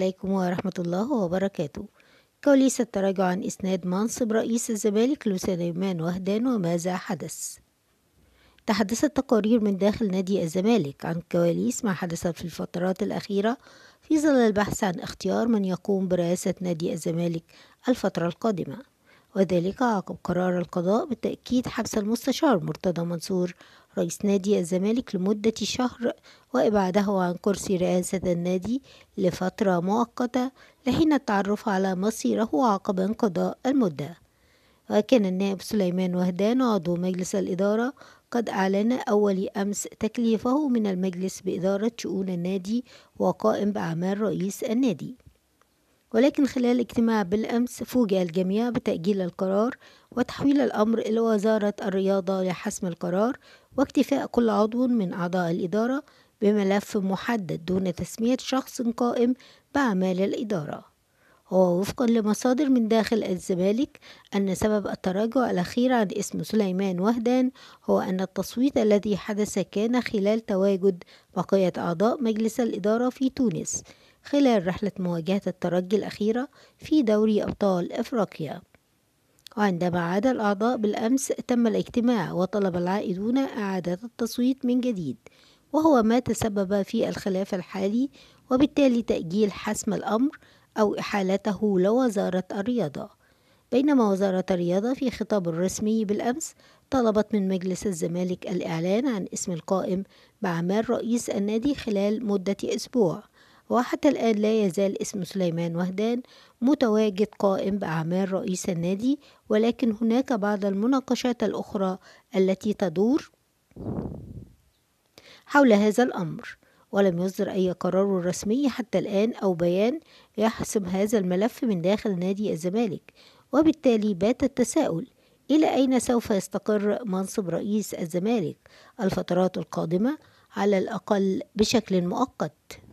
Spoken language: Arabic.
عليكم ورحمة الله وبركاته كواليس التراجع عن إسناد منصب رئيس الزمالك لسليمان وهدان وماذا حدث تحدثت تقارير من داخل نادي الزمالك عن كواليس ما حدث في الفترات الأخيرة في ظل البحث عن اختيار من يقوم برئاسة نادي الزمالك الفترة القادمة وذلك عقب قرار القضاء بتأكيد حبس المستشار مرتضى منصور رئيس نادي الزمالك لمدة شهر وإبعاده عن كرسي رئاسة النادي لفترة مؤقتة لحين التعرف على مصيره عقب انقضاء المدة وكان النائب سليمان وهدان عضو مجلس الإدارة قد أعلن أول أمس تكليفه من المجلس بإدارة شؤون النادي وقائم بأعمال رئيس النادي ولكن خلال اجتماع بالأمس فوجئ الجميع بتأجيل القرار وتحويل الأمر إلى وزارة الرياضة لحسم القرار واكتفاء كل عضو من أعضاء الإدارة بملف محدد دون تسمية شخص قائم بأعمال الإدارة ووفقا لمصادر من داخل الزمالك أن سبب التراجع الأخير عن اسم سليمان وهدان هو أن التصويت الذي حدث كان خلال تواجد بقية أعضاء مجلس الإدارة في تونس خلال رحلة مواجهة الترجي الأخيرة في دوري أبطال إفريقيا وعندما عاد الأعضاء بالأمس تم الاجتماع وطلب العائدون إعادة التصويت من جديد وهو ما تسبب في الخلاف الحالي وبالتالي تأجيل حسم الأمر أو إحالته لوزارة الرياضة بينما وزارة الرياضة في خطاب رسمي بالأمس طلبت من مجلس الزمالك الإعلان عن اسم القائم بأعمال رئيس النادي خلال مدة أسبوع وحتى الآن لا يزال اسم سليمان وهدان متواجد قائم بأعمال رئيس النادي ولكن هناك بعض المناقشات الأخرى التي تدور حول هذا الأمر ولم يصدر أي قرار رسمي حتى الآن أو بيان يحسم هذا الملف من داخل نادي الزمالك وبالتالي بات التساؤل إلى أين سوف يستقر منصب رئيس الزمالك الفترات القادمة على الأقل بشكل مؤقت